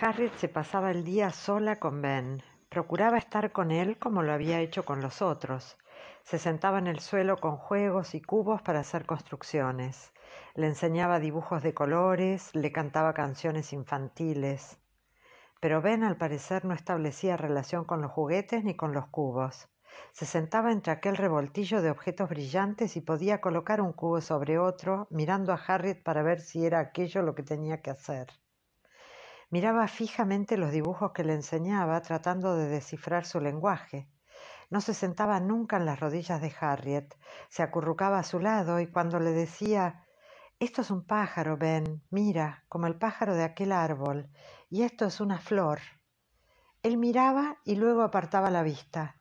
Harriet se pasaba el día sola con Ben. Procuraba estar con él como lo había hecho con los otros. Se sentaba en el suelo con juegos y cubos para hacer construcciones. Le enseñaba dibujos de colores, le cantaba canciones infantiles. Pero Ben al parecer no establecía relación con los juguetes ni con los cubos. Se sentaba entre aquel revoltillo de objetos brillantes y podía colocar un cubo sobre otro, mirando a Harriet para ver si era aquello lo que tenía que hacer. Miraba fijamente los dibujos que le enseñaba, tratando de descifrar su lenguaje. No se sentaba nunca en las rodillas de Harriet, se acurrucaba a su lado y cuando le decía Esto es un pájaro, Ben, mira, como el pájaro de aquel árbol, y esto es una flor. Él miraba y luego apartaba la vista.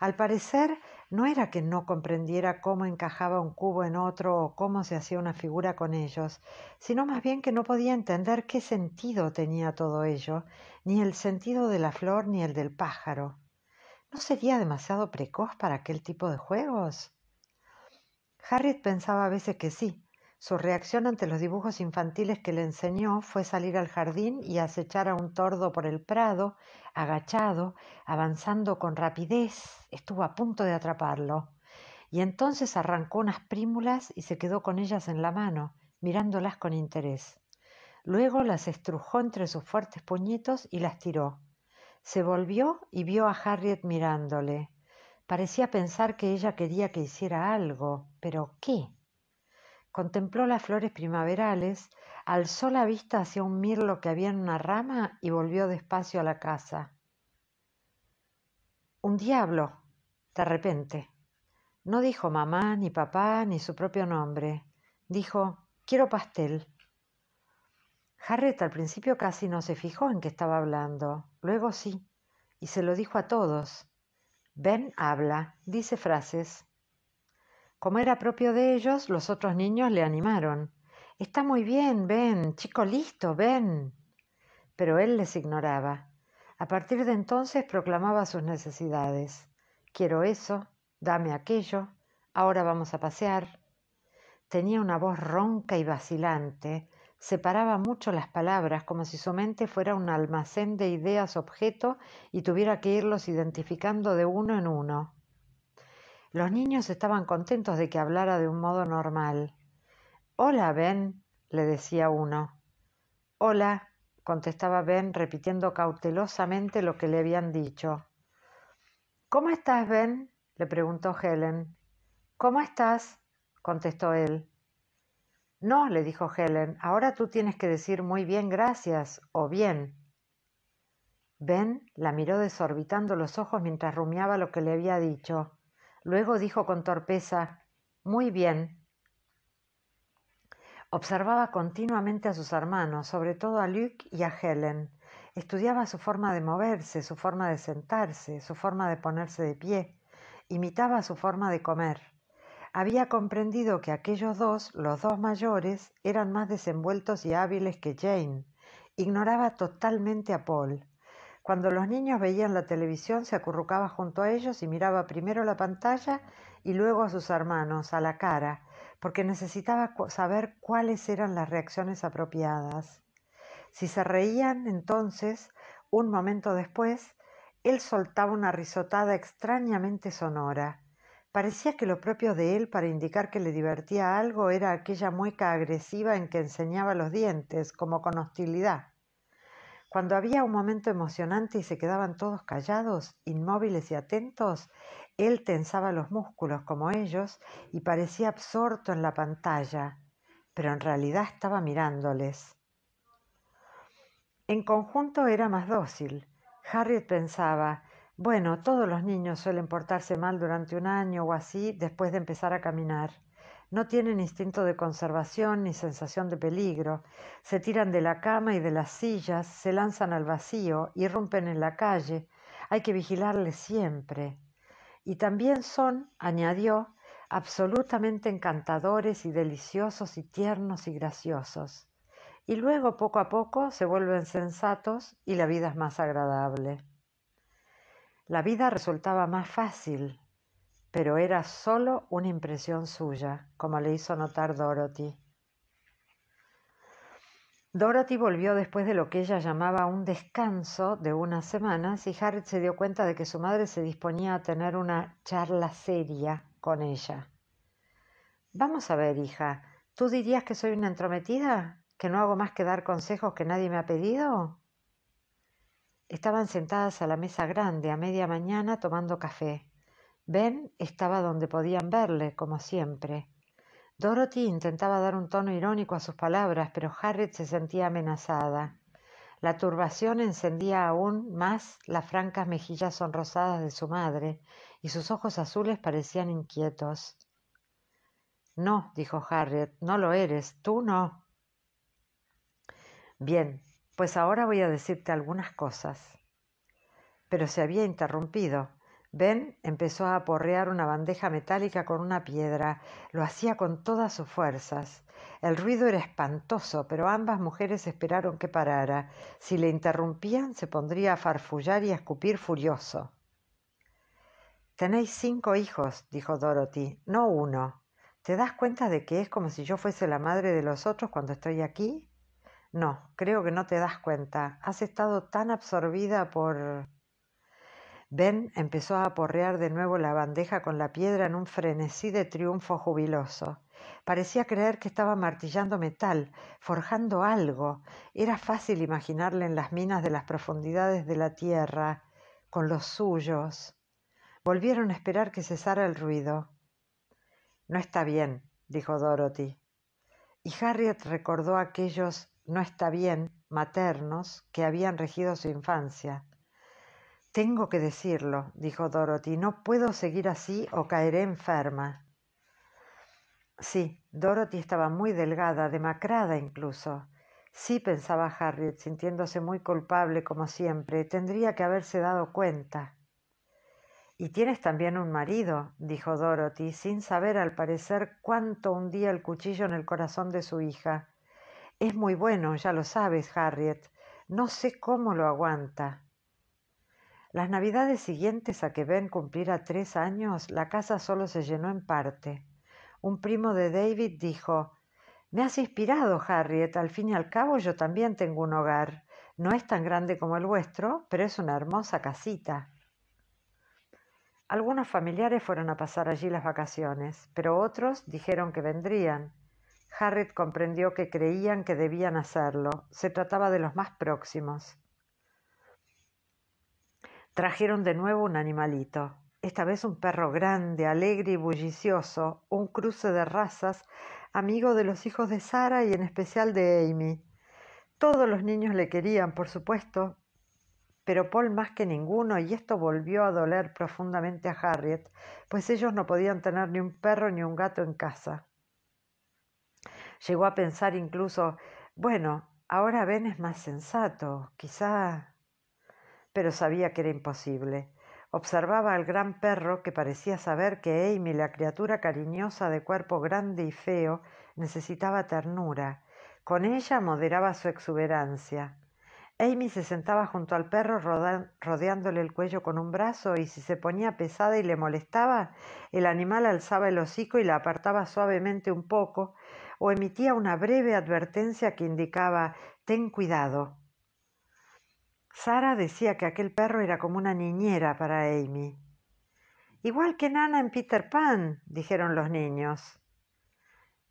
Al parecer no era que no comprendiera cómo encajaba un cubo en otro o cómo se hacía una figura con ellos, sino más bien que no podía entender qué sentido tenía todo ello, ni el sentido de la flor ni el del pájaro. ¿No sería demasiado precoz para aquel tipo de juegos? Harriet pensaba a veces que sí, su reacción ante los dibujos infantiles que le enseñó fue salir al jardín y acechar a un tordo por el prado, agachado, avanzando con rapidez. Estuvo a punto de atraparlo. Y entonces arrancó unas prímulas y se quedó con ellas en la mano, mirándolas con interés. Luego las estrujó entre sus fuertes puñetos y las tiró. Se volvió y vio a Harriet mirándole. Parecía pensar que ella quería que hiciera algo, pero ¿qué? contempló las flores primaverales, alzó la vista hacia un mirlo que había en una rama y volvió despacio a la casa. Un diablo, de repente. No dijo mamá, ni papá, ni su propio nombre. Dijo, quiero pastel. Harriet al principio casi no se fijó en qué estaba hablando, luego sí, y se lo dijo a todos. Ben habla, dice frases, como era propio de ellos, los otros niños le animaron. Está muy bien, ven, chico listo, ven. Pero él les ignoraba. A partir de entonces proclamaba sus necesidades. Quiero eso, dame aquello, ahora vamos a pasear. Tenía una voz ronca y vacilante, separaba mucho las palabras como si su mente fuera un almacén de ideas objeto y tuviera que irlos identificando de uno en uno. Los niños estaban contentos de que hablara de un modo normal. Hola, Ben, le decía uno. Hola, contestaba Ben, repitiendo cautelosamente lo que le habían dicho. ¿Cómo estás, Ben? le preguntó Helen. ¿Cómo estás? contestó él. No, le dijo Helen, ahora tú tienes que decir muy bien gracias o bien. Ben la miró desorbitando los ojos mientras rumiaba lo que le había dicho. Luego dijo con torpeza, Muy bien. Observaba continuamente a sus hermanos, sobre todo a Luke y a Helen. Estudiaba su forma de moverse, su forma de sentarse, su forma de ponerse de pie. Imitaba su forma de comer. Había comprendido que aquellos dos, los dos mayores, eran más desenvueltos y hábiles que Jane. Ignoraba totalmente a Paul. Cuando los niños veían la televisión se acurrucaba junto a ellos y miraba primero la pantalla y luego a sus hermanos, a la cara, porque necesitaba saber cuáles eran las reacciones apropiadas. Si se reían, entonces, un momento después, él soltaba una risotada extrañamente sonora. Parecía que lo propio de él para indicar que le divertía algo era aquella mueca agresiva en que enseñaba los dientes, como con hostilidad. Cuando había un momento emocionante y se quedaban todos callados, inmóviles y atentos, él tensaba los músculos como ellos y parecía absorto en la pantalla, pero en realidad estaba mirándoles. En conjunto era más dócil. Harriet pensaba, bueno, todos los niños suelen portarse mal durante un año o así después de empezar a caminar. No tienen instinto de conservación ni sensación de peligro. Se tiran de la cama y de las sillas, se lanzan al vacío, y rompen en la calle. Hay que vigilarles siempre. Y también son, añadió, absolutamente encantadores y deliciosos y tiernos y graciosos. Y luego, poco a poco, se vuelven sensatos y la vida es más agradable. La vida resultaba más fácil, pero era solo una impresión suya, como le hizo notar Dorothy. Dorothy volvió después de lo que ella llamaba un descanso de unas semanas y Harriet se dio cuenta de que su madre se disponía a tener una charla seria con ella. Vamos a ver, hija, ¿tú dirías que soy una entrometida? ¿Que no hago más que dar consejos que nadie me ha pedido? Estaban sentadas a la mesa grande a media mañana tomando café. Ben estaba donde podían verle, como siempre. Dorothy intentaba dar un tono irónico a sus palabras, pero Harriet se sentía amenazada. La turbación encendía aún más las francas mejillas sonrosadas de su madre, y sus ojos azules parecían inquietos. No, dijo Harriet, no lo eres, tú no. Bien, pues ahora voy a decirte algunas cosas. Pero se había interrumpido. Ben empezó a aporrear una bandeja metálica con una piedra. Lo hacía con todas sus fuerzas. El ruido era espantoso, pero ambas mujeres esperaron que parara. Si le interrumpían, se pondría a farfullar y a escupir furioso. Tenéis cinco hijos, dijo Dorothy, no uno. ¿Te das cuenta de que es como si yo fuese la madre de los otros cuando estoy aquí? No, creo que no te das cuenta. Has estado tan absorbida por... Ben empezó a aporrear de nuevo la bandeja con la piedra en un frenesí de triunfo jubiloso. Parecía creer que estaba martillando metal, forjando algo. Era fácil imaginarle en las minas de las profundidades de la tierra, con los suyos. Volvieron a esperar que cesara el ruido. No está bien, dijo Dorothy. Y Harriet recordó aquellos no está bien maternos que habían regido su infancia. Tengo que decirlo, dijo Dorothy, no puedo seguir así o caeré enferma. Sí, Dorothy estaba muy delgada, demacrada incluso. Sí, pensaba Harriet, sintiéndose muy culpable como siempre, tendría que haberse dado cuenta. Y tienes también un marido, dijo Dorothy, sin saber al parecer cuánto hundía el cuchillo en el corazón de su hija. Es muy bueno, ya lo sabes, Harriet. No sé cómo lo aguanta. Las navidades siguientes a que Ben cumpliera tres años, la casa solo se llenó en parte. Un primo de David dijo Me has inspirado, Harriet, al fin y al cabo yo también tengo un hogar. No es tan grande como el vuestro, pero es una hermosa casita. Algunos familiares fueron a pasar allí las vacaciones, pero otros dijeron que vendrían. Harriet comprendió que creían que debían hacerlo. Se trataba de los más próximos. Trajeron de nuevo un animalito, esta vez un perro grande, alegre y bullicioso, un cruce de razas, amigo de los hijos de Sara y en especial de Amy. Todos los niños le querían, por supuesto, pero Paul más que ninguno, y esto volvió a doler profundamente a Harriet, pues ellos no podían tener ni un perro ni un gato en casa. Llegó a pensar incluso, bueno, ahora Ben es más sensato, quizá pero sabía que era imposible. Observaba al gran perro que parecía saber que Amy, la criatura cariñosa de cuerpo grande y feo, necesitaba ternura. Con ella moderaba su exuberancia. Amy se sentaba junto al perro rodeándole el cuello con un brazo y si se ponía pesada y le molestaba, el animal alzaba el hocico y la apartaba suavemente un poco o emitía una breve advertencia que indicaba Ten cuidado. Sara decía que aquel perro era como una niñera para Amy. Igual que Nana en Peter Pan, dijeron los niños.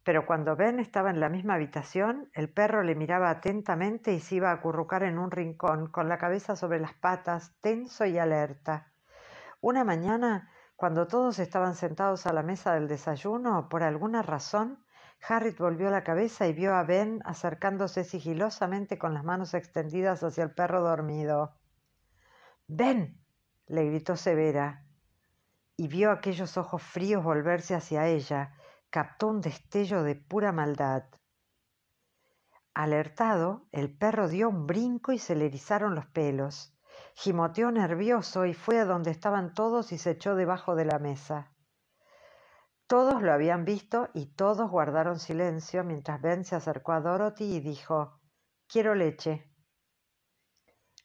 Pero cuando Ben estaba en la misma habitación, el perro le miraba atentamente y se iba a acurrucar en un rincón, con la cabeza sobre las patas, tenso y alerta. Una mañana, cuando todos estaban sentados a la mesa del desayuno, por alguna razón, Harriet volvió la cabeza y vio a Ben acercándose sigilosamente con las manos extendidas hacia el perro dormido. Ben, le gritó Severa, y vio aquellos ojos fríos volverse hacia ella, captó un destello de pura maldad. Alertado, el perro dio un brinco y se le erizaron los pelos. Gimoteó nervioso y fue a donde estaban todos y se echó debajo de la mesa. Todos lo habían visto y todos guardaron silencio mientras Ben se acercó a Dorothy y dijo Quiero leche.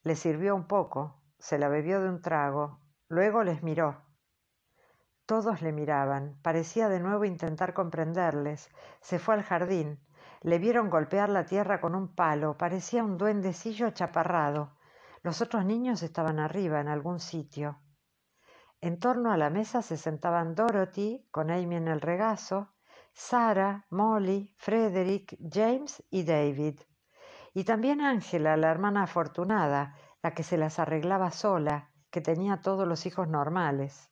Le sirvió un poco, se la bebió de un trago, luego les miró. Todos le miraban, parecía de nuevo intentar comprenderles. Se fue al jardín. Le vieron golpear la tierra con un palo, parecía un duendecillo chaparrado. Los otros niños estaban arriba, en algún sitio. En torno a la mesa se sentaban Dorothy, con Amy en el regazo, Sara, Molly, Frederick, James y David. Y también Ángela, la hermana afortunada, la que se las arreglaba sola, que tenía todos los hijos normales.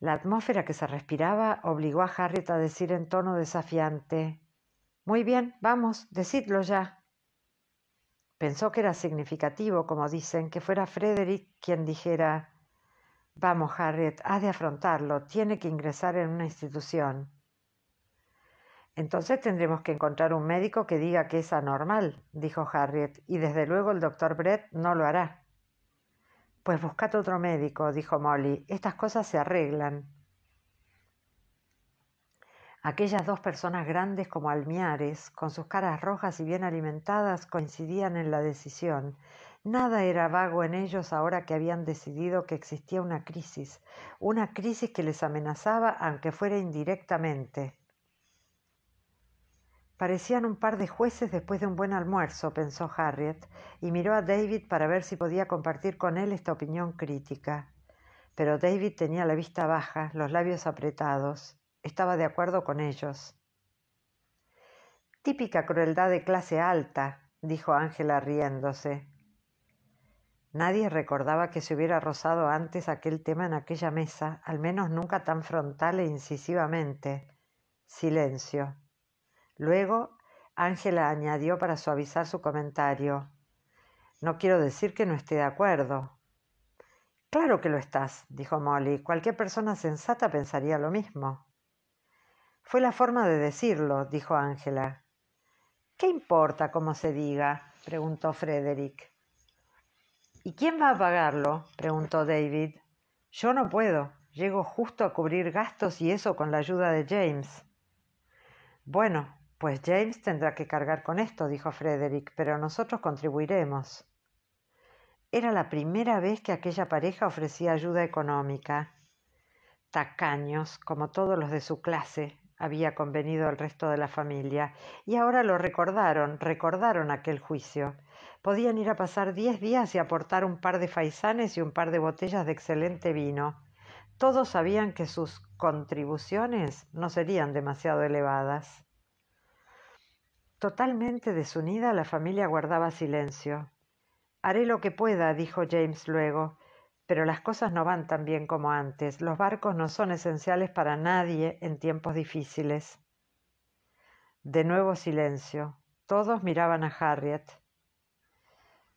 La atmósfera que se respiraba obligó a Harriet a decir en tono desafiante Muy bien, vamos, decidlo ya. Pensó que era significativo, como dicen, que fuera Frederick quien dijera Vamos, Harriet, has de afrontarlo. Tiene que ingresar en una institución. Entonces tendremos que encontrar un médico que diga que es anormal, dijo Harriet, y desde luego el doctor Brett no lo hará. Pues buscad otro médico, dijo Molly. Estas cosas se arreglan. Aquellas dos personas grandes como almiares, con sus caras rojas y bien alimentadas, coincidían en la decisión. Nada era vago en ellos ahora que habían decidido que existía una crisis, una crisis que les amenazaba aunque fuera indirectamente. Parecían un par de jueces después de un buen almuerzo, pensó Harriet, y miró a David para ver si podía compartir con él esta opinión crítica. Pero David tenía la vista baja, los labios apretados. Estaba de acuerdo con ellos. Típica crueldad de clase alta, dijo Ángela riéndose. Nadie recordaba que se hubiera rozado antes aquel tema en aquella mesa, al menos nunca tan frontal e incisivamente. Silencio. Luego, Ángela añadió para suavizar su comentario. No quiero decir que no esté de acuerdo. Claro que lo estás, dijo Molly. Cualquier persona sensata pensaría lo mismo. Fue la forma de decirlo, dijo Ángela. ¿Qué importa cómo se diga? preguntó Frederick. ¿Y quién va a pagarlo? preguntó David. Yo no puedo. Llego justo a cubrir gastos y eso con la ayuda de James. Bueno, pues James tendrá que cargar con esto, dijo Frederick, pero nosotros contribuiremos. Era la primera vez que aquella pareja ofrecía ayuda económica. Tacaños, como todos los de su clase, había convenido al resto de la familia, y ahora lo recordaron, recordaron aquel juicio. Podían ir a pasar diez días y aportar un par de faisanes y un par de botellas de excelente vino. Todos sabían que sus contribuciones no serían demasiado elevadas. Totalmente desunida, la familia guardaba silencio. Haré lo que pueda, dijo James luego. Pero las cosas no van tan bien como antes. Los barcos no son esenciales para nadie en tiempos difíciles. De nuevo silencio. Todos miraban a Harriet.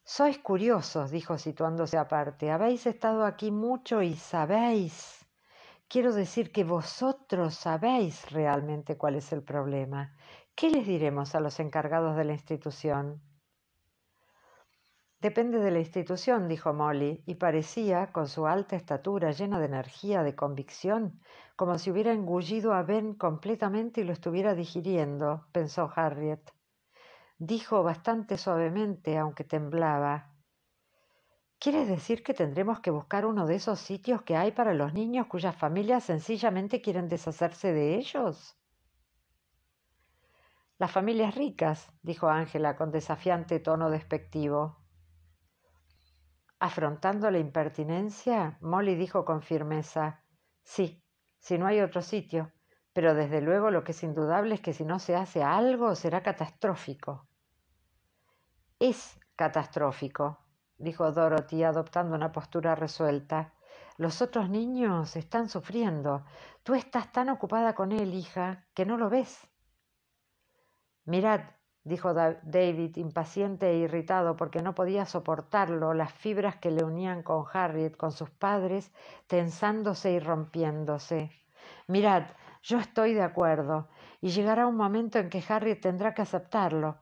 Sois curiosos, dijo situándose aparte. Habéis estado aquí mucho y sabéis. Quiero decir que vosotros sabéis realmente cuál es el problema. ¿Qué les diremos a los encargados de la institución? Depende de la institución, dijo Molly, y parecía, con su alta estatura llena de energía, de convicción, como si hubiera engullido a Ben completamente y lo estuviera digiriendo, pensó Harriet. Dijo bastante suavemente, aunque temblaba. ¿Quieres decir que tendremos que buscar uno de esos sitios que hay para los niños cuyas familias sencillamente quieren deshacerse de ellos? Las familias ricas, dijo Ángela con desafiante tono despectivo. Afrontando la impertinencia, Molly dijo con firmeza Sí, si no hay otro sitio, pero desde luego lo que es indudable es que si no se hace algo será catastrófico. Es catastrófico, dijo Dorothy adoptando una postura resuelta. Los otros niños están sufriendo. Tú estás tan ocupada con él, hija, que no lo ves. Mirad, dijo David, impaciente e irritado, porque no podía soportarlo, las fibras que le unían con Harriet, con sus padres, tensándose y rompiéndose. Mirad, yo estoy de acuerdo, y llegará un momento en que Harriet tendrá que aceptarlo.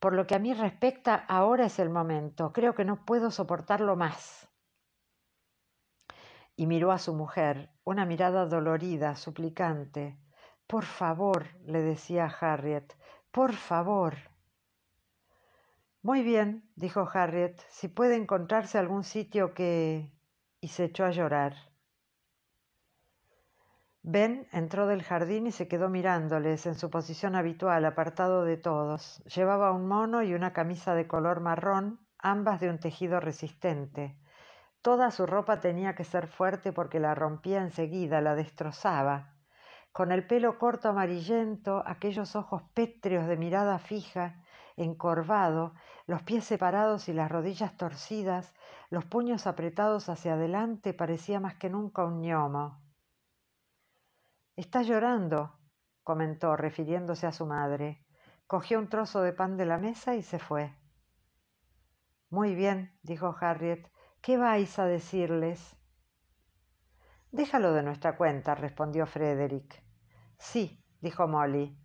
Por lo que a mí respecta, ahora es el momento. Creo que no puedo soportarlo más. Y miró a su mujer, una mirada dolorida, suplicante. Por favor, le decía Harriet, por favor. Muy bien, dijo Harriet, si puede encontrarse algún sitio que... y se echó a llorar. Ben entró del jardín y se quedó mirándoles en su posición habitual, apartado de todos. Llevaba un mono y una camisa de color marrón, ambas de un tejido resistente. Toda su ropa tenía que ser fuerte porque la rompía enseguida, la destrozaba con el pelo corto amarillento, aquellos ojos pétreos de mirada fija, encorvado, los pies separados y las rodillas torcidas, los puños apretados hacia adelante, parecía más que nunca un ñomo. Está llorando, comentó, refiriéndose a su madre. Cogió un trozo de pan de la mesa y se fue. Muy bien, dijo Harriet. ¿Qué vais a decirles? Déjalo de nuestra cuenta, respondió Frederick. Sí, dijo Molly.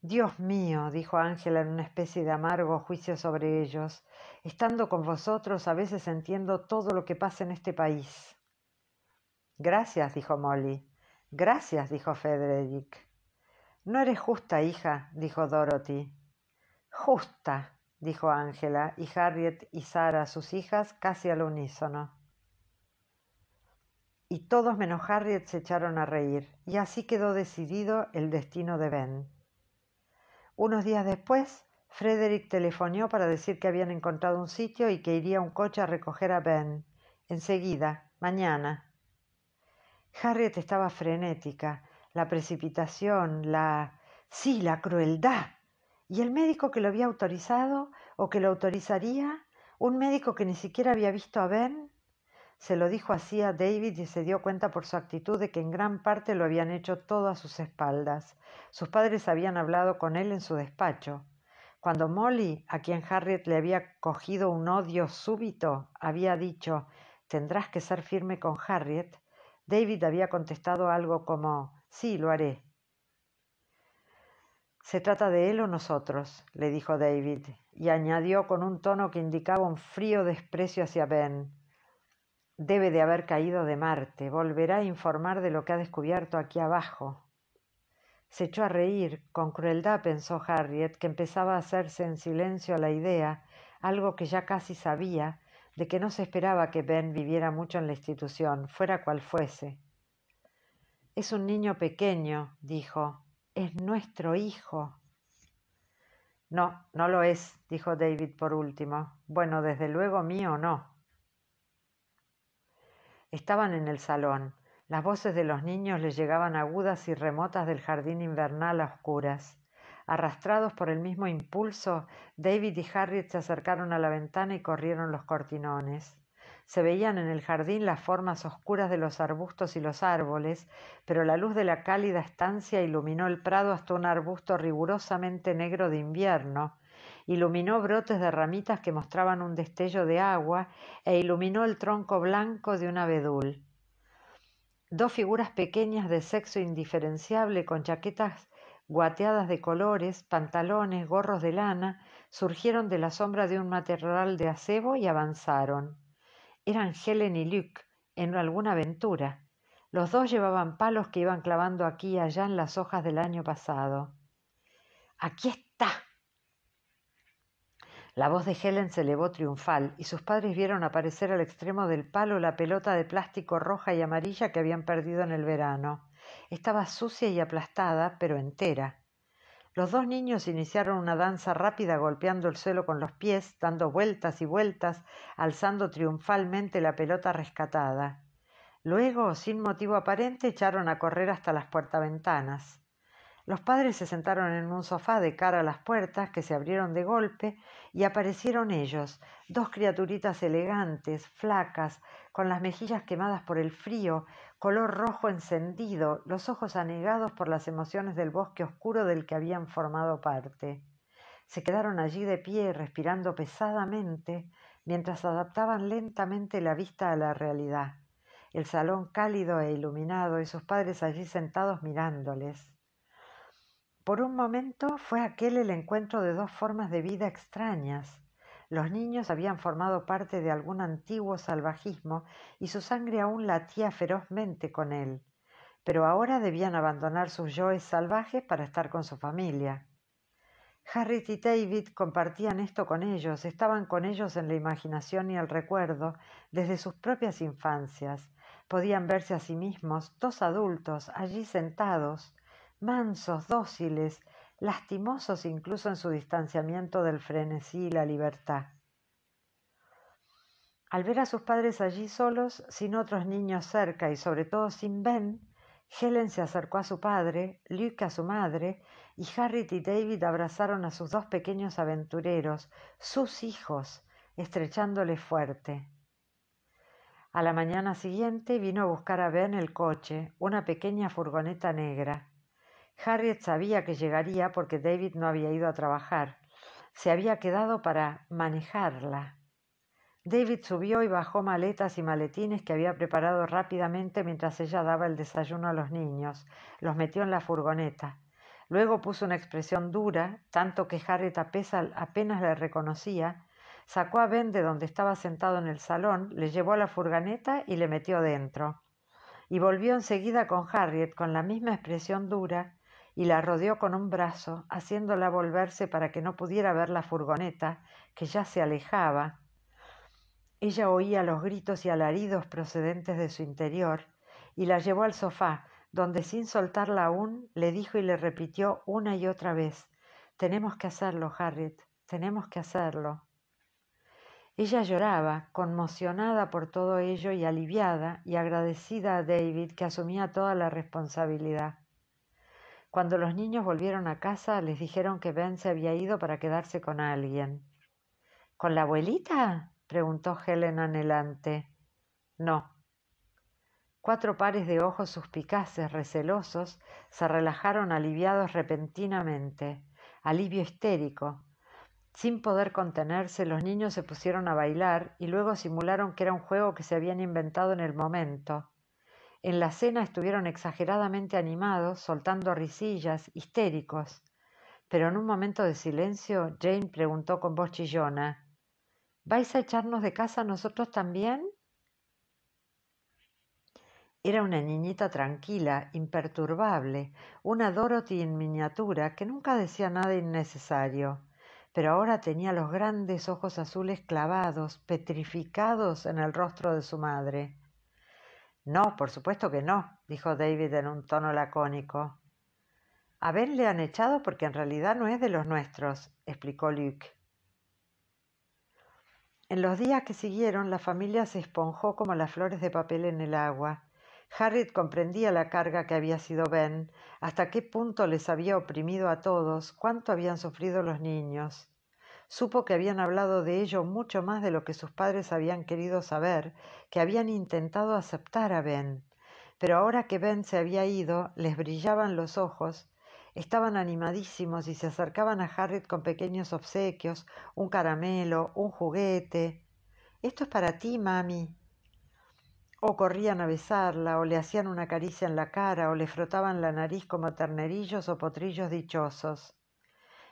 Dios mío, dijo Ángela en una especie de amargo juicio sobre ellos, estando con vosotros a veces entiendo todo lo que pasa en este país. Gracias, dijo Molly. Gracias, dijo Frederick. No eres justa, hija, dijo Dorothy. Justa, dijo Ángela, y Harriet y Sara, sus hijas, casi al unísono y todos menos Harriet se echaron a reír, y así quedó decidido el destino de Ben. Unos días después, Frederick telefonó para decir que habían encontrado un sitio y que iría un coche a recoger a Ben. Enseguida, mañana. Harriet estaba frenética. La precipitación, la... sí, la crueldad. Y el médico que lo había autorizado o que lo autorizaría, un médico que ni siquiera había visto a Ben, se lo dijo así a David y se dio cuenta por su actitud de que en gran parte lo habían hecho todo a sus espaldas. Sus padres habían hablado con él en su despacho. Cuando Molly, a quien Harriet le había cogido un odio súbito, había dicho Tendrás que ser firme con Harriet, David había contestado algo como Sí, lo haré. Se trata de él o nosotros, le dijo David, y añadió con un tono que indicaba un frío desprecio hacia Ben. Debe de haber caído de Marte. Volverá a informar de lo que ha descubierto aquí abajo. Se echó a reír. Con crueldad pensó Harriet, que empezaba a hacerse en silencio a la idea, algo que ya casi sabía, de que no se esperaba que Ben viviera mucho en la institución, fuera cual fuese. Es un niño pequeño, dijo. Es nuestro hijo. No, no lo es, dijo David por último. Bueno, desde luego mío no. Estaban en el salón. Las voces de los niños les llegaban agudas y remotas del jardín invernal a oscuras. Arrastrados por el mismo impulso, David y Harriet se acercaron a la ventana y corrieron los cortinones. Se veían en el jardín las formas oscuras de los arbustos y los árboles, pero la luz de la cálida estancia iluminó el prado hasta un arbusto rigurosamente negro de invierno, iluminó brotes de ramitas que mostraban un destello de agua e iluminó el tronco blanco de un abedul. Dos figuras pequeñas de sexo indiferenciable con chaquetas guateadas de colores, pantalones, gorros de lana, surgieron de la sombra de un matorral de acebo y avanzaron. Eran Helen y Luke, en alguna aventura. Los dos llevaban palos que iban clavando aquí y allá en las hojas del año pasado. Aquí está, la voz de Helen se elevó triunfal y sus padres vieron aparecer al extremo del palo la pelota de plástico roja y amarilla que habían perdido en el verano. Estaba sucia y aplastada, pero entera. Los dos niños iniciaron una danza rápida golpeando el suelo con los pies, dando vueltas y vueltas, alzando triunfalmente la pelota rescatada. Luego, sin motivo aparente, echaron a correr hasta las puertas ventanas. Los padres se sentaron en un sofá de cara a las puertas que se abrieron de golpe y aparecieron ellos, dos criaturitas elegantes, flacas, con las mejillas quemadas por el frío, color rojo encendido, los ojos anegados por las emociones del bosque oscuro del que habían formado parte. Se quedaron allí de pie, respirando pesadamente, mientras adaptaban lentamente la vista a la realidad. El salón cálido e iluminado y sus padres allí sentados mirándoles. Por un momento fue aquel el encuentro de dos formas de vida extrañas. Los niños habían formado parte de algún antiguo salvajismo y su sangre aún latía ferozmente con él, pero ahora debían abandonar sus yoes salvajes para estar con su familia. Harriet y David compartían esto con ellos, estaban con ellos en la imaginación y el recuerdo desde sus propias infancias. Podían verse a sí mismos, dos adultos, allí sentados, mansos, dóciles, lastimosos incluso en su distanciamiento del frenesí y la libertad. Al ver a sus padres allí solos, sin otros niños cerca y sobre todo sin Ben, Helen se acercó a su padre, Luke a su madre, y Harriet y David abrazaron a sus dos pequeños aventureros, sus hijos, estrechándoles fuerte. A la mañana siguiente vino a buscar a Ben el coche, una pequeña furgoneta negra. Harriet sabía que llegaría porque David no había ido a trabajar. Se había quedado para manejarla. David subió y bajó maletas y maletines que había preparado rápidamente mientras ella daba el desayuno a los niños. Los metió en la furgoneta. Luego puso una expresión dura, tanto que Harriet apenas la reconocía. Sacó a Ben de donde estaba sentado en el salón, le llevó a la furgoneta y le metió dentro. Y volvió enseguida con Harriet con la misma expresión dura y la rodeó con un brazo, haciéndola volverse para que no pudiera ver la furgoneta, que ya se alejaba. Ella oía los gritos y alaridos procedentes de su interior, y la llevó al sofá, donde sin soltarla aún le dijo y le repitió una y otra vez Tenemos que hacerlo, Harriet, tenemos que hacerlo. Ella lloraba, conmocionada por todo ello y aliviada y agradecida a David que asumía toda la responsabilidad. Cuando los niños volvieron a casa, les dijeron que Ben se había ido para quedarse con alguien. ¿Con la abuelita? preguntó Helen anhelante. No. Cuatro pares de ojos suspicaces, recelosos, se relajaron aliviados repentinamente, alivio histérico. Sin poder contenerse, los niños se pusieron a bailar y luego simularon que era un juego que se habían inventado en el momento. En la cena estuvieron exageradamente animados, soltando risillas, histéricos. Pero en un momento de silencio, Jane preguntó con voz chillona ¿Vais a echarnos de casa nosotros también? Era una niñita tranquila, imperturbable, una Dorothy en miniatura que nunca decía nada innecesario, pero ahora tenía los grandes ojos azules clavados, petrificados en el rostro de su madre. No, por supuesto que no, dijo David en un tono lacónico. A Ben le han echado porque en realidad no es de los nuestros, explicó Luke. En los días que siguieron, la familia se esponjó como las flores de papel en el agua. Harriet comprendía la carga que había sido Ben, hasta qué punto les había oprimido a todos, cuánto habían sufrido los niños. Supo que habían hablado de ello mucho más de lo que sus padres habían querido saber, que habían intentado aceptar a Ben. Pero ahora que Ben se había ido, les brillaban los ojos, estaban animadísimos y se acercaban a Harriet con pequeños obsequios, un caramelo, un juguete. Esto es para ti, mami, o corrían a besarla, o le hacían una caricia en la cara, o le frotaban la nariz como ternerillos o potrillos dichosos.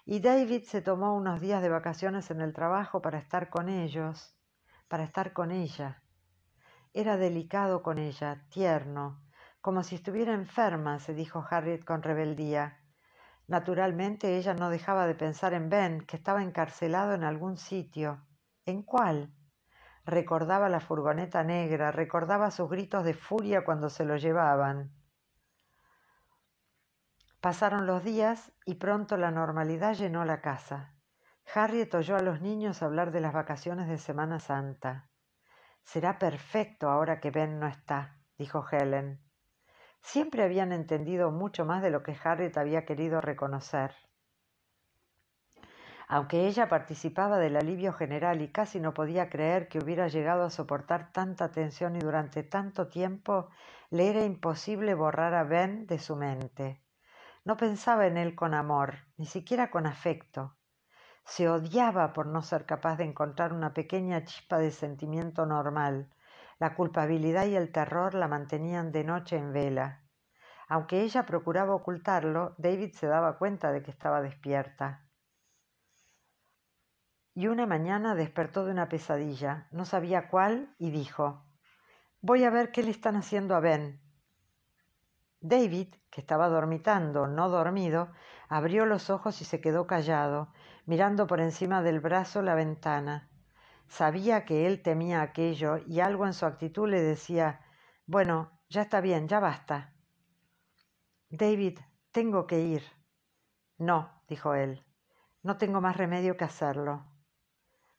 Y David se tomó unos días de vacaciones en el trabajo para estar con ellos, para estar con ella. Era delicado con ella, tierno, como si estuviera enferma, se dijo Harriet con rebeldía. Naturalmente ella no dejaba de pensar en Ben, que estaba encarcelado en algún sitio. ¿En cuál? Recordaba la furgoneta negra, recordaba sus gritos de furia cuando se lo llevaban. Pasaron los días y pronto la normalidad llenó la casa. Harriet oyó a los niños hablar de las vacaciones de Semana Santa. Será perfecto ahora que Ben no está, dijo Helen. Siempre habían entendido mucho más de lo que Harriet había querido reconocer. Aunque ella participaba del alivio general y casi no podía creer que hubiera llegado a soportar tanta tensión y durante tanto tiempo, le era imposible borrar a Ben de su mente. No pensaba en él con amor, ni siquiera con afecto. Se odiaba por no ser capaz de encontrar una pequeña chispa de sentimiento normal. La culpabilidad y el terror la mantenían de noche en vela. Aunque ella procuraba ocultarlo, David se daba cuenta de que estaba despierta. Y una mañana despertó de una pesadilla, no sabía cuál, y dijo Voy a ver qué le están haciendo a Ben. David, que estaba dormitando, no dormido, abrió los ojos y se quedó callado, mirando por encima del brazo la ventana. Sabía que él temía aquello y algo en su actitud le decía Bueno, ya está bien, ya basta. David, tengo que ir. No, dijo él, no tengo más remedio que hacerlo.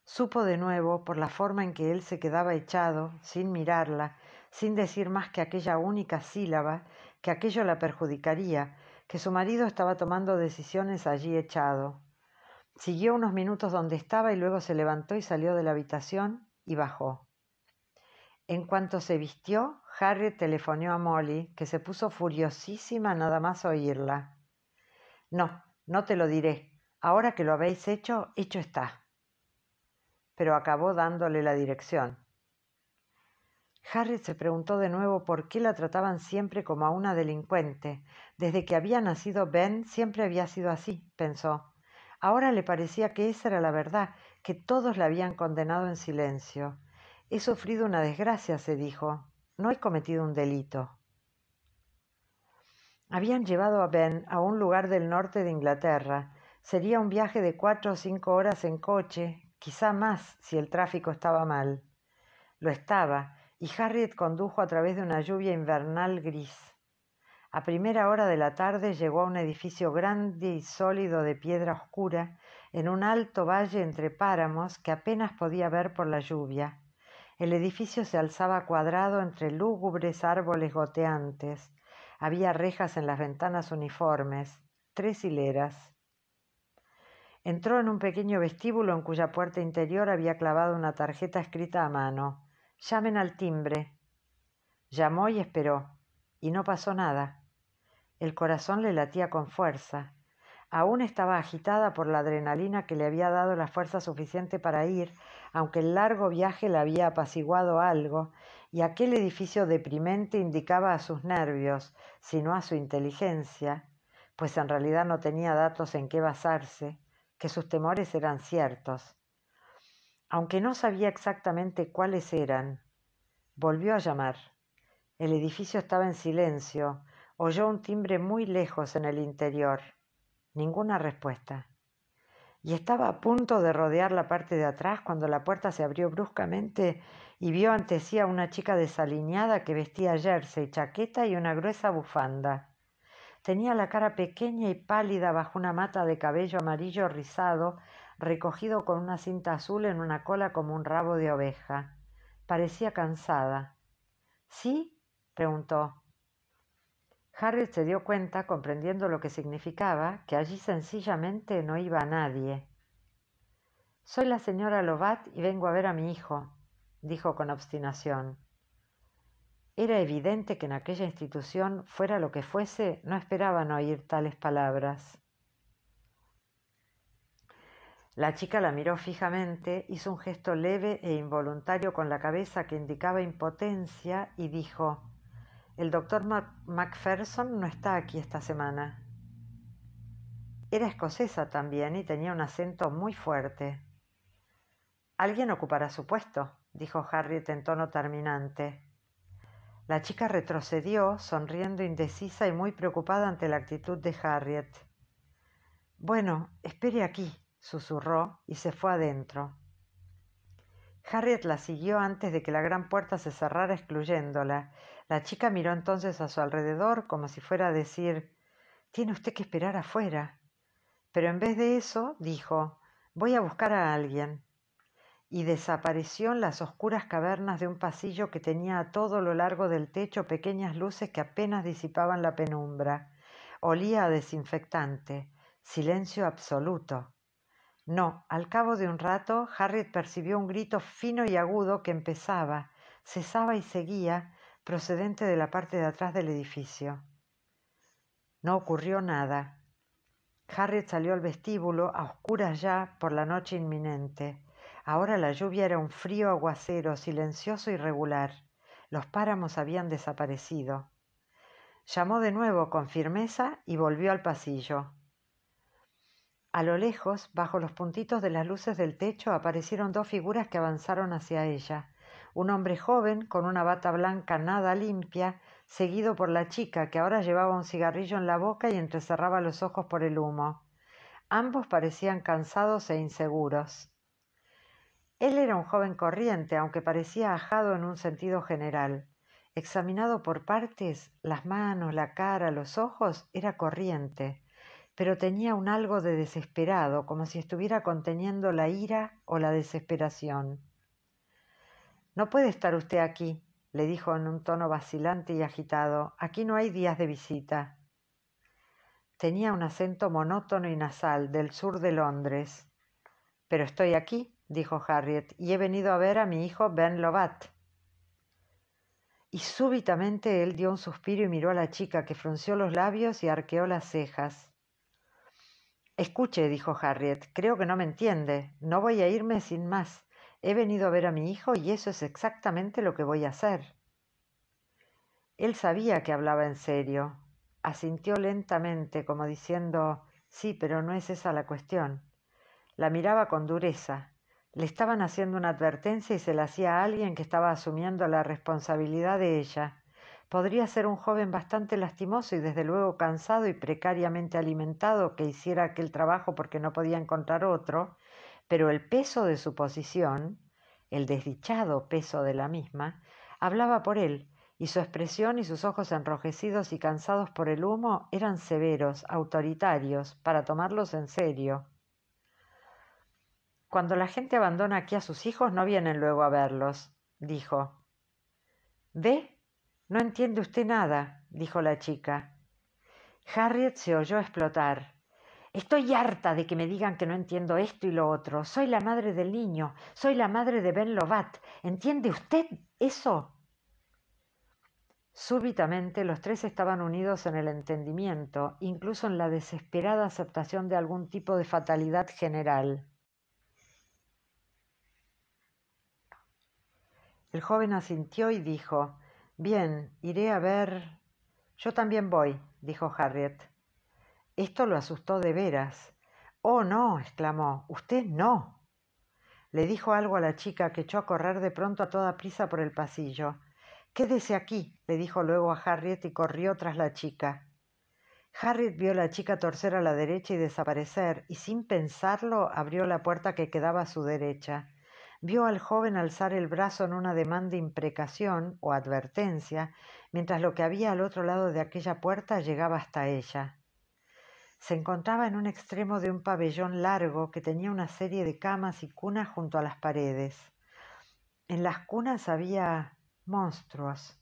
Supo de nuevo, por la forma en que él se quedaba echado, sin mirarla, sin decir más que aquella única sílaba, que aquello la perjudicaría, que su marido estaba tomando decisiones allí echado. Siguió unos minutos donde estaba y luego se levantó y salió de la habitación y bajó. En cuanto se vistió, Harry telefonó a Molly, que se puso furiosísima nada más oírla. No, no te lo diré. Ahora que lo habéis hecho, hecho está. Pero acabó dándole la dirección. Harriet se preguntó de nuevo por qué la trataban siempre como a una delincuente. Desde que había nacido Ben siempre había sido así, pensó. Ahora le parecía que esa era la verdad, que todos la habían condenado en silencio. He sufrido una desgracia, se dijo. No he cometido un delito. Habían llevado a Ben a un lugar del norte de Inglaterra. Sería un viaje de cuatro o cinco horas en coche, quizá más si el tráfico estaba mal. Lo estaba, y Harriet condujo a través de una lluvia invernal gris. A primera hora de la tarde llegó a un edificio grande y sólido de piedra oscura, en un alto valle entre páramos que apenas podía ver por la lluvia. El edificio se alzaba cuadrado entre lúgubres árboles goteantes. Había rejas en las ventanas uniformes, tres hileras. Entró en un pequeño vestíbulo en cuya puerta interior había clavado una tarjeta escrita a mano. Llamen al timbre. Llamó y esperó, y no pasó nada. El corazón le latía con fuerza. Aún estaba agitada por la adrenalina que le había dado la fuerza suficiente para ir, aunque el largo viaje la había apaciguado algo, y aquel edificio deprimente indicaba a sus nervios, si no a su inteligencia, pues en realidad no tenía datos en qué basarse, que sus temores eran ciertos. Aunque no sabía exactamente cuáles eran, volvió a llamar. El edificio estaba en silencio. Oyó un timbre muy lejos en el interior. Ninguna respuesta. Y estaba a punto de rodear la parte de atrás cuando la puerta se abrió bruscamente y vio ante sí a una chica desaliñada que vestía jersey, chaqueta y una gruesa bufanda. Tenía la cara pequeña y pálida bajo una mata de cabello amarillo rizado recogido con una cinta azul en una cola como un rabo de oveja. Parecía cansada. ¿Sí? preguntó. Harriet se dio cuenta, comprendiendo lo que significaba, que allí sencillamente no iba nadie. Soy la señora Lobat y vengo a ver a mi hijo, dijo con obstinación. Era evidente que en aquella institución, fuera lo que fuese, no esperaban oír tales palabras. La chica la miró fijamente, hizo un gesto leve e involuntario con la cabeza que indicaba impotencia y dijo El doctor Macpherson no está aquí esta semana. Era escocesa también y tenía un acento muy fuerte. Alguien ocupará su puesto, dijo Harriet en tono terminante. La chica retrocedió, sonriendo indecisa y muy preocupada ante la actitud de Harriet. Bueno, espere aquí, susurró y se fue adentro. Harriet la siguió antes de que la gran puerta se cerrara excluyéndola. La chica miró entonces a su alrededor como si fuera a decir Tiene usted que esperar afuera. Pero en vez de eso, dijo Voy a buscar a alguien. Y desapareció en las oscuras cavernas de un pasillo que tenía a todo lo largo del techo pequeñas luces que apenas disipaban la penumbra. Olía a desinfectante. Silencio absoluto no, al cabo de un rato Harriet percibió un grito fino y agudo que empezaba, cesaba y seguía, procedente de la parte de atrás del edificio. No ocurrió nada. Harriet salió al vestíbulo, a oscuras ya, por la noche inminente. Ahora la lluvia era un frío aguacero, silencioso y regular. Los páramos habían desaparecido. Llamó de nuevo con firmeza y volvió al pasillo. A lo lejos, bajo los puntitos de las luces del techo, aparecieron dos figuras que avanzaron hacia ella. Un hombre joven, con una bata blanca nada limpia, seguido por la chica, que ahora llevaba un cigarrillo en la boca y entrecerraba los ojos por el humo. Ambos parecían cansados e inseguros. Él era un joven corriente, aunque parecía ajado en un sentido general. Examinado por partes, las manos, la cara, los ojos, era corriente pero tenía un algo de desesperado, como si estuviera conteniendo la ira o la desesperación. No puede estar usted aquí, le dijo en un tono vacilante y agitado. Aquí no hay días de visita. Tenía un acento monótono y nasal del sur de Londres. Pero estoy aquí, dijo Harriet, y he venido a ver a mi hijo Ben Lovat. Y súbitamente él dio un suspiro y miró a la chica, que frunció los labios y arqueó las cejas. Escuche, dijo Harriet, creo que no me entiende. No voy a irme sin más. He venido a ver a mi hijo y eso es exactamente lo que voy a hacer. Él sabía que hablaba en serio. Asintió lentamente, como diciendo Sí, pero no es esa la cuestión. La miraba con dureza. Le estaban haciendo una advertencia y se la hacía a alguien que estaba asumiendo la responsabilidad de ella podría ser un joven bastante lastimoso y desde luego cansado y precariamente alimentado que hiciera aquel trabajo porque no podía encontrar otro, pero el peso de su posición, el desdichado peso de la misma, hablaba por él, y su expresión y sus ojos enrojecidos y cansados por el humo eran severos, autoritarios, para tomarlos en serio. Cuando la gente abandona aquí a sus hijos no vienen luego a verlos, dijo. ¿Ve? No entiende usted nada, dijo la chica. Harriet se oyó explotar. Estoy harta de que me digan que no entiendo esto y lo otro. Soy la madre del niño, soy la madre de Ben Lovat. ¿Entiende usted eso? Súbitamente los tres estaban unidos en el entendimiento, incluso en la desesperada aceptación de algún tipo de fatalidad general. El joven asintió y dijo Bien, iré a ver. Yo también voy, dijo Harriet. Esto lo asustó de veras. Oh, no, exclamó. Usted no. Le dijo algo a la chica que echó a correr de pronto a toda prisa por el pasillo. Quédese aquí, le dijo luego a Harriet y corrió tras la chica. Harriet vio a la chica torcer a la derecha y desaparecer, y sin pensarlo abrió la puerta que quedaba a su derecha vio al joven alzar el brazo en una demanda de imprecación o advertencia, mientras lo que había al otro lado de aquella puerta llegaba hasta ella. Se encontraba en un extremo de un pabellón largo que tenía una serie de camas y cunas junto a las paredes. En las cunas había monstruos.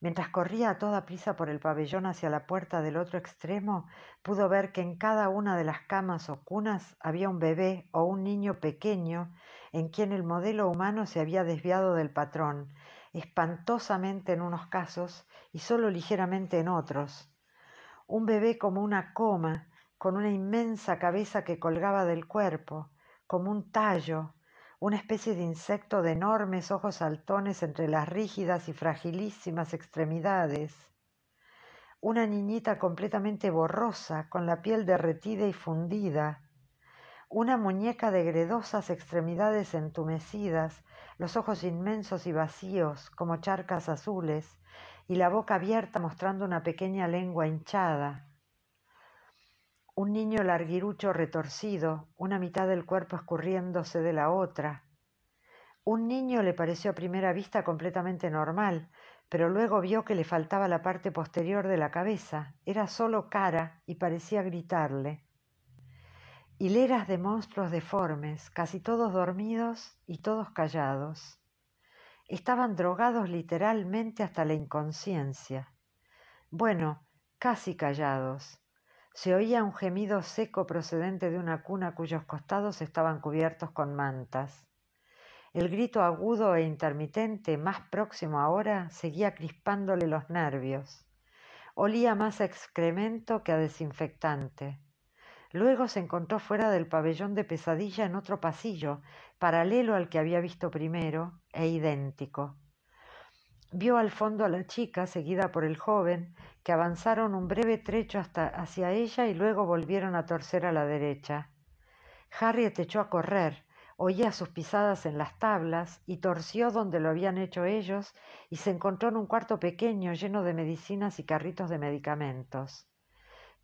Mientras corría a toda prisa por el pabellón hacia la puerta del otro extremo, pudo ver que en cada una de las camas o cunas había un bebé o un niño pequeño en quien el modelo humano se había desviado del patrón, espantosamente en unos casos y solo ligeramente en otros. Un bebé como una coma, con una inmensa cabeza que colgaba del cuerpo, como un tallo, una especie de insecto de enormes ojos saltones entre las rígidas y fragilísimas extremidades. Una niñita completamente borrosa, con la piel derretida y fundida, una muñeca de gredosas extremidades entumecidas, los ojos inmensos y vacíos como charcas azules, y la boca abierta mostrando una pequeña lengua hinchada. Un niño larguirucho retorcido, una mitad del cuerpo escurriéndose de la otra. Un niño le pareció a primera vista completamente normal, pero luego vio que le faltaba la parte posterior de la cabeza, era solo cara y parecía gritarle hileras de monstruos deformes, casi todos dormidos y todos callados. Estaban drogados literalmente hasta la inconsciencia. Bueno, casi callados. Se oía un gemido seco procedente de una cuna cuyos costados estaban cubiertos con mantas. El grito agudo e intermitente, más próximo ahora, seguía crispándole los nervios. Olía más a excremento que a desinfectante. Luego se encontró fuera del pabellón de pesadilla en otro pasillo, paralelo al que había visto primero e idéntico. Vio al fondo a la chica, seguida por el joven, que avanzaron un breve trecho hasta hacia ella y luego volvieron a torcer a la derecha. Harriet echó a correr, oía sus pisadas en las tablas y torció donde lo habían hecho ellos y se encontró en un cuarto pequeño lleno de medicinas y carritos de medicamentos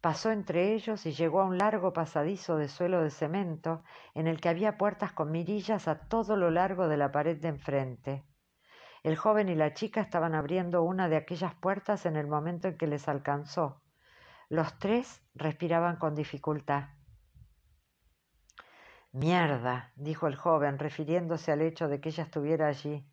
pasó entre ellos y llegó a un largo pasadizo de suelo de cemento en el que había puertas con mirillas a todo lo largo de la pared de enfrente. El joven y la chica estaban abriendo una de aquellas puertas en el momento en que les alcanzó. Los tres respiraban con dificultad. Mierda, dijo el joven, refiriéndose al hecho de que ella estuviera allí.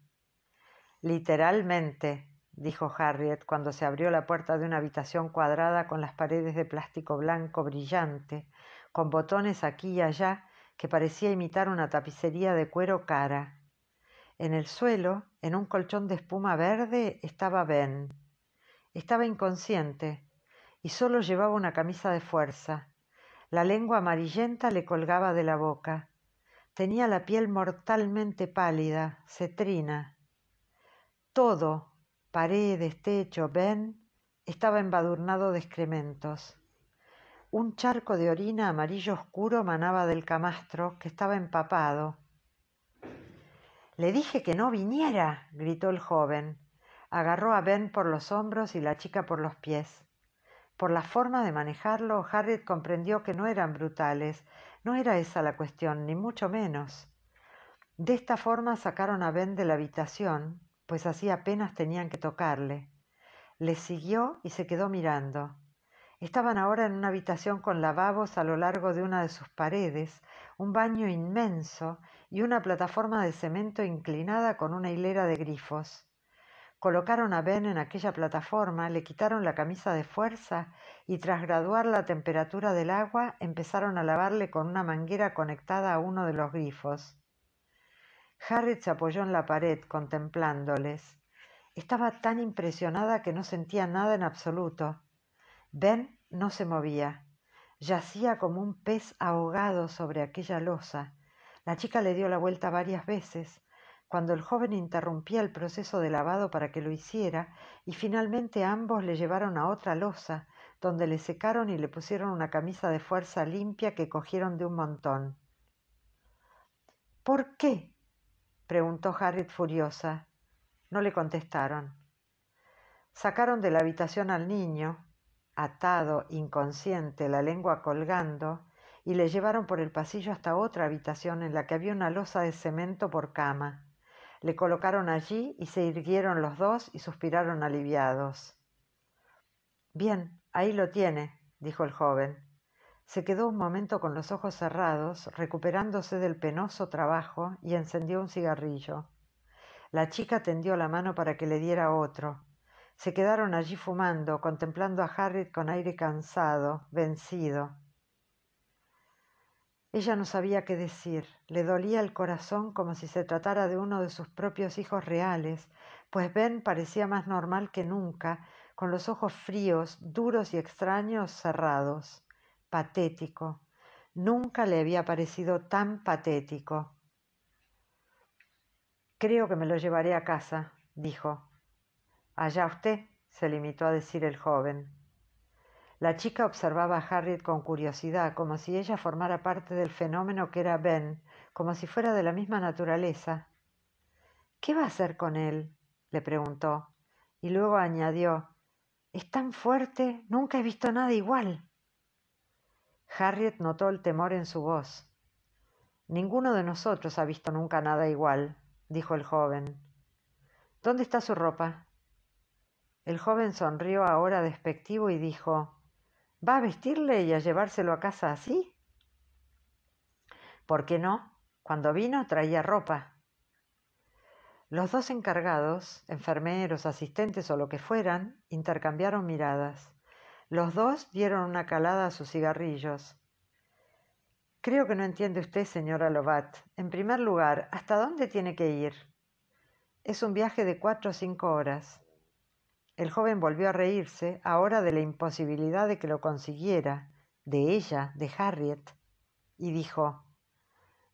Literalmente, dijo Harriet cuando se abrió la puerta de una habitación cuadrada con las paredes de plástico blanco brillante, con botones aquí y allá que parecía imitar una tapicería de cuero cara. En el suelo, en un colchón de espuma verde, estaba Ben. Estaba inconsciente y solo llevaba una camisa de fuerza. La lengua amarillenta le colgaba de la boca. Tenía la piel mortalmente pálida, cetrina. Todo, paredes, techo, Ben, estaba embadurnado de excrementos. Un charco de orina amarillo oscuro manaba del camastro, que estaba empapado. Le dije que no viniera, gritó el joven. Agarró a Ben por los hombros y la chica por los pies. Por la forma de manejarlo, Harriet comprendió que no eran brutales. No era esa la cuestión, ni mucho menos. De esta forma sacaron a Ben de la habitación, pues así apenas tenían que tocarle. Le siguió y se quedó mirando. Estaban ahora en una habitación con lavabos a lo largo de una de sus paredes, un baño inmenso y una plataforma de cemento inclinada con una hilera de grifos. Colocaron a Ben en aquella plataforma, le quitaron la camisa de fuerza y tras graduar la temperatura del agua empezaron a lavarle con una manguera conectada a uno de los grifos. Harriet se apoyó en la pared, contemplándoles. Estaba tan impresionada que no sentía nada en absoluto. Ben no se movía. Yacía como un pez ahogado sobre aquella losa. La chica le dio la vuelta varias veces, cuando el joven interrumpía el proceso de lavado para que lo hiciera, y finalmente ambos le llevaron a otra losa, donde le secaron y le pusieron una camisa de fuerza limpia que cogieron de un montón. ¿Por qué? preguntó Harriet furiosa. No le contestaron. Sacaron de la habitación al niño, atado, inconsciente, la lengua colgando, y le llevaron por el pasillo hasta otra habitación en la que había una losa de cemento por cama. Le colocaron allí y se irguieron los dos y suspiraron aliviados. Bien, ahí lo tiene, dijo el joven. Se quedó un momento con los ojos cerrados, recuperándose del penoso trabajo, y encendió un cigarrillo. La chica tendió la mano para que le diera otro. Se quedaron allí fumando, contemplando a Harriet con aire cansado, vencido. Ella no sabía qué decir, le dolía el corazón como si se tratara de uno de sus propios hijos reales, pues Ben parecía más normal que nunca, con los ojos fríos, duros y extraños cerrados patético. Nunca le había parecido tan patético. Creo que me lo llevaré a casa, dijo. Allá usted, se limitó a decir el joven. La chica observaba a Harriet con curiosidad, como si ella formara parte del fenómeno que era Ben, como si fuera de la misma naturaleza. ¿Qué va a hacer con él? le preguntó, y luego añadió, Es tan fuerte, nunca he visto nada igual. Harriet notó el temor en su voz. Ninguno de nosotros ha visto nunca nada igual, dijo el joven. ¿Dónde está su ropa? El joven sonrió ahora despectivo y dijo ¿Va a vestirle y a llevárselo a casa así? ¿Por qué no? Cuando vino traía ropa. Los dos encargados, enfermeros, asistentes o lo que fueran, intercambiaron miradas. Los dos dieron una calada a sus cigarrillos. Creo que no entiende usted, señora Lovat. En primer lugar, ¿hasta dónde tiene que ir? Es un viaje de cuatro o cinco horas. El joven volvió a reírse, ahora de la imposibilidad de que lo consiguiera, de ella, de Harriet, y dijo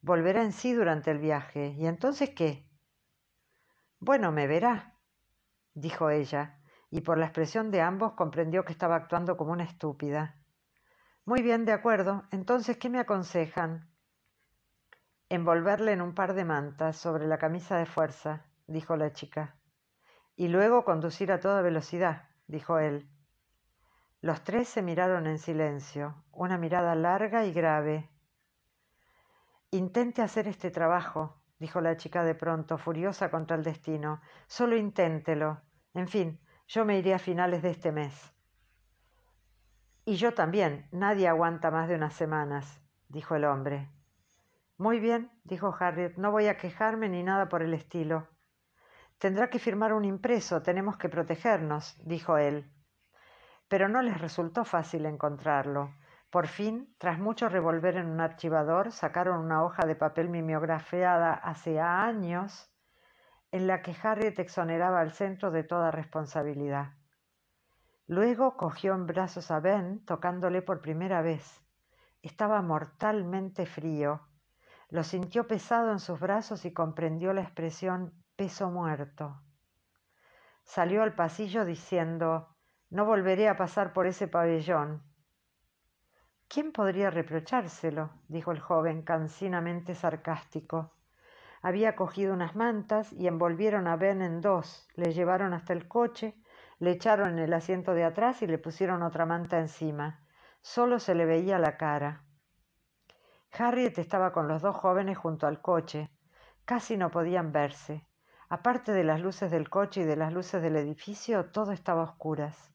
Volverá en sí durante el viaje. ¿Y entonces qué? Bueno, me verá, dijo ella, y por la expresión de ambos comprendió que estaba actuando como una estúpida. Muy bien, de acuerdo. Entonces, ¿qué me aconsejan? Envolverle en un par de mantas sobre la camisa de fuerza, dijo la chica. Y luego conducir a toda velocidad, dijo él. Los tres se miraron en silencio, una mirada larga y grave. Intente hacer este trabajo, dijo la chica de pronto, furiosa contra el destino. Solo inténtelo. En fin, yo me iré a finales de este mes. Y yo también, nadie aguanta más de unas semanas, dijo el hombre. Muy bien, dijo Harriet, no voy a quejarme ni nada por el estilo. Tendrá que firmar un impreso, tenemos que protegernos, dijo él. Pero no les resultó fácil encontrarlo. Por fin, tras mucho revolver en un archivador, sacaron una hoja de papel mimeografiada hace años en la que Harriet exoneraba al centro de toda responsabilidad. Luego cogió en brazos a Ben, tocándole por primera vez. Estaba mortalmente frío. Lo sintió pesado en sus brazos y comprendió la expresión peso muerto. Salió al pasillo diciendo No volveré a pasar por ese pabellón. ¿Quién podría reprochárselo? dijo el joven, cansinamente sarcástico. Había cogido unas mantas y envolvieron a Ben en dos, le llevaron hasta el coche, le echaron en el asiento de atrás y le pusieron otra manta encima. Solo se le veía la cara. Harriet estaba con los dos jóvenes junto al coche. Casi no podían verse. Aparte de las luces del coche y de las luces del edificio, todo estaba a oscuras.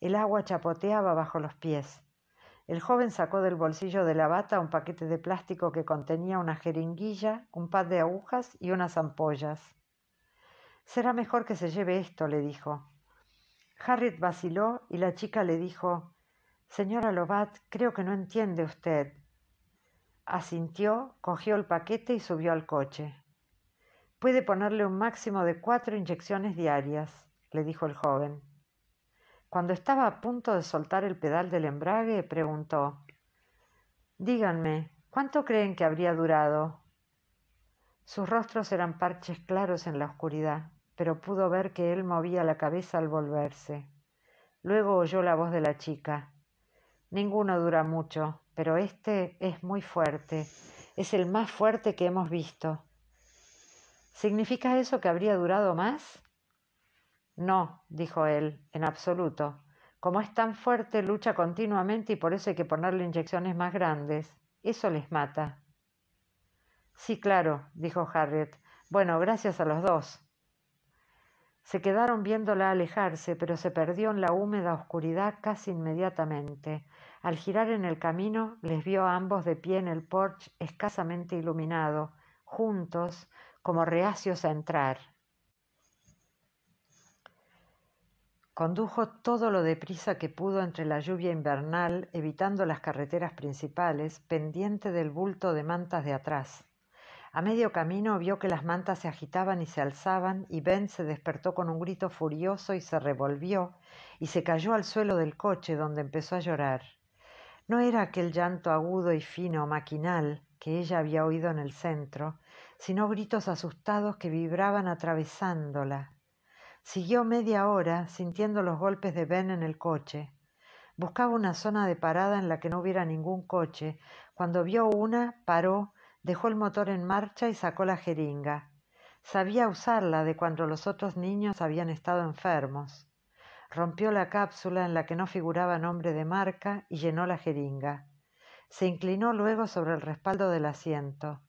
El agua chapoteaba bajo los pies. El joven sacó del bolsillo de la bata un paquete de plástico que contenía una jeringuilla, un par de agujas y unas ampollas. Será mejor que se lleve esto, le dijo. Harriet vaciló y la chica le dijo Señora Lobat, creo que no entiende usted. Asintió, cogió el paquete y subió al coche. Puede ponerle un máximo de cuatro inyecciones diarias, le dijo el joven. Cuando estaba a punto de soltar el pedal del embrague, preguntó Díganme, ¿cuánto creen que habría durado? Sus rostros eran parches claros en la oscuridad, pero pudo ver que él movía la cabeza al volverse. Luego oyó la voz de la chica. Ninguno dura mucho, pero este es muy fuerte. Es el más fuerte que hemos visto. ¿Significa eso que habría durado más? No, dijo él, en absoluto. Como es tan fuerte, lucha continuamente y por eso hay que ponerle inyecciones más grandes. Eso les mata. Sí, claro, dijo Harriet. Bueno, gracias a los dos. Se quedaron viéndola alejarse, pero se perdió en la húmeda oscuridad casi inmediatamente. Al girar en el camino, les vio a ambos de pie en el porche escasamente iluminado, juntos, como reacios a entrar. Condujo todo lo deprisa que pudo entre la lluvia invernal, evitando las carreteras principales, pendiente del bulto de mantas de atrás. A medio camino vio que las mantas se agitaban y se alzaban, y Ben se despertó con un grito furioso y se revolvió, y se cayó al suelo del coche, donde empezó a llorar. No era aquel llanto agudo y fino, maquinal, que ella había oído en el centro, sino gritos asustados que vibraban atravesándola, Siguió media hora sintiendo los golpes de Ben en el coche. Buscaba una zona de parada en la que no hubiera ningún coche. Cuando vio una, paró, dejó el motor en marcha y sacó la jeringa. Sabía usarla de cuando los otros niños habían estado enfermos. Rompió la cápsula en la que no figuraba nombre de marca y llenó la jeringa. Se inclinó luego sobre el respaldo del asiento.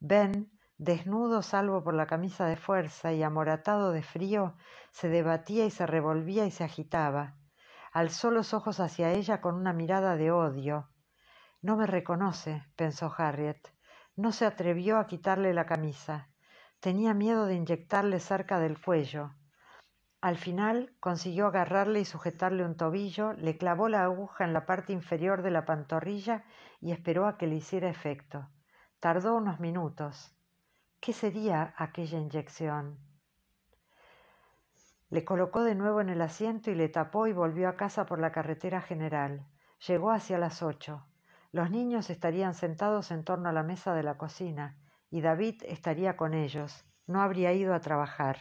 Ben desnudo salvo por la camisa de fuerza y amoratado de frío, se debatía y se revolvía y se agitaba. Alzó los ojos hacia ella con una mirada de odio. No me reconoce, pensó Harriet. No se atrevió a quitarle la camisa. Tenía miedo de inyectarle cerca del cuello. Al final consiguió agarrarle y sujetarle un tobillo, le clavó la aguja en la parte inferior de la pantorrilla y esperó a que le hiciera efecto. Tardó unos minutos. ¿Qué sería aquella inyección? Le colocó de nuevo en el asiento y le tapó y volvió a casa por la carretera general. Llegó hacia las ocho. Los niños estarían sentados en torno a la mesa de la cocina y David estaría con ellos. No habría ido a trabajar.